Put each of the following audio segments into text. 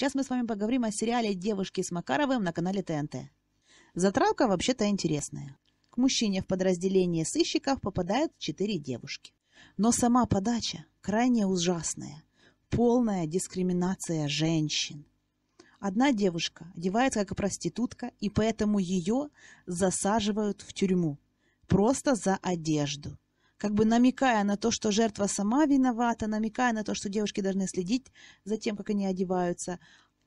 Сейчас мы с вами поговорим о сериале «Девушки с Макаровым» на канале ТНТ. Затравка вообще-то интересная. К мужчине в подразделении сыщиков попадают четыре девушки. Но сама подача крайне ужасная. Полная дискриминация женщин. Одна девушка одевается как проститутка, и поэтому ее засаживают в тюрьму. Просто за одежду как бы намекая на то, что жертва сама виновата, намекая на то, что девушки должны следить за тем, как они одеваются,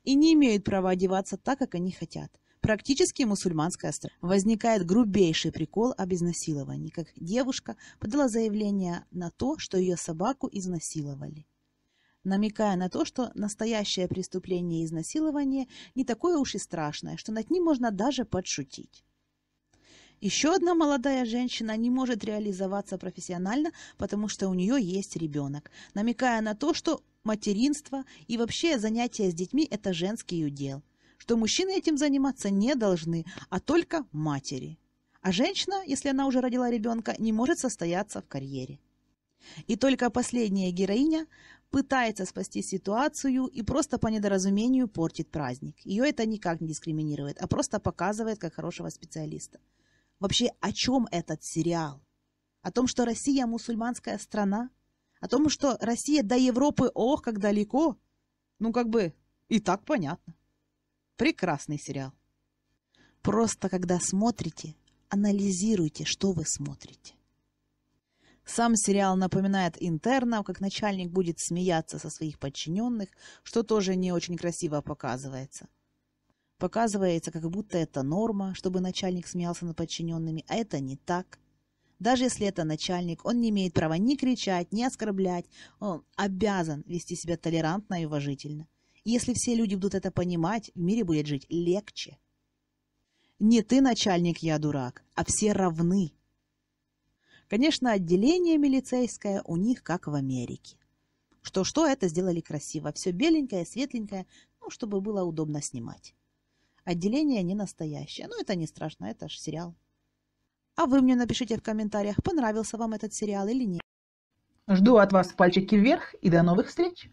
и не имеют права одеваться так, как они хотят. Практически мусульманская страна. Возникает грубейший прикол об изнасиловании, как девушка подала заявление на то, что ее собаку изнасиловали намекая на то, что настоящее преступление изнасилования не такое уж и страшное, что над ним можно даже подшутить. Еще одна молодая женщина не может реализоваться профессионально, потому что у нее есть ребенок, намекая на то, что материнство и вообще занятия с детьми – это женский удел, что мужчины этим заниматься не должны, а только матери. А женщина, если она уже родила ребенка, не может состояться в карьере. И только последняя героиня пытается спасти ситуацию и просто по недоразумению портит праздник. Ее это никак не дискриминирует, а просто показывает как хорошего специалиста. Вообще, о чем этот сериал? О том, что Россия мусульманская страна? О том, что Россия до Европы, ох, как далеко? Ну, как бы и так понятно. Прекрасный сериал. Просто когда смотрите, анализируйте, что вы смотрите. Сам сериал напоминает интернам, как начальник будет смеяться со своих подчиненных, что тоже не очень красиво показывается – Показывается, как будто это норма, чтобы начальник смеялся над подчиненными, а это не так. Даже если это начальник, он не имеет права ни кричать, ни оскорблять. Он обязан вести себя толерантно и уважительно. И если все люди будут это понимать, в мире будет жить легче. Не ты начальник, я дурак, а все равны. Конечно, отделение милицейское у них как в Америке. Что-что это сделали красиво, все беленькое, светленькое, ну, чтобы было удобно снимать. Отделение не настоящее, но ну, это не страшно, это ж сериал. А вы мне напишите в комментариях, понравился вам этот сериал или нет. Жду от вас пальчики вверх и до новых встреч!